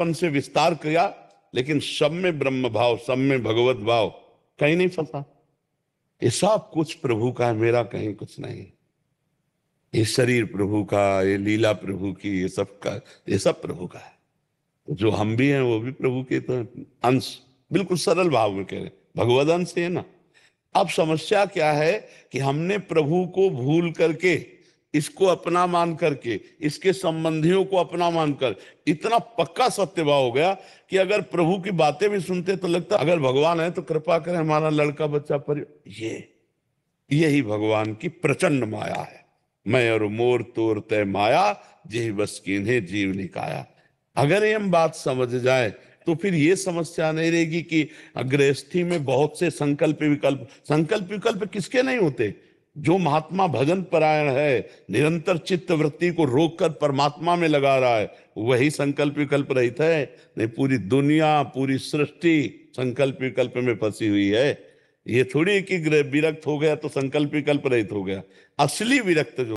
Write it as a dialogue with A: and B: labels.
A: अपनापन से विस्तार किया लेकिन सब में ब्रह्म भाव सब में भगवत भाव कहीं नहीं फंसा ये सब कुछ प्रभु का है मेरा कहीं कुछ नहीं ये शरीर प्रभु का ये लीला प्रभु की ये सब का ये सब प्रभु का है जो हम भी हैं वो भी प्रभु के तो अंश बिल्कुल सरल भाव में कह रहे भगवत अंश है ना अब समस्या क्या है कि हमने प्रभु को भूल करके इसको अपना मान करके इसके संबंधियों को अपना मानकर इतना पक्का सत्यभाव हो गया कि अगर प्रभु की बातें भी सुनते तो लगता अगर भगवान है तो कृपा करें हमारा लड़का बच्चा पर ये यही भगवान की प्रचंड माया है मैं और मोर तोर तय माया जी बस इन्हें जीव निकाया अगर ये हम बात समझ जाए तो फिर ये समस्या नहीं रहेगी कि गृहस्थी में बहुत से संकल्प विकल्प संकल्प विकल्प किसके नहीं होते जो महात्मा भजन परायण है निरंतर चित्त वृत्ति को रोककर परमात्मा में लगा रहा है वही संकल्प विकल्प रहित है नहीं पूरी दुनिया पूरी सृष्टि संकल्प विकल्प में फंसी हुई है ये थोड़ी कि विरक्त हो गया तो संकल्प विकल्प रहित हो गया असली विरक्त जो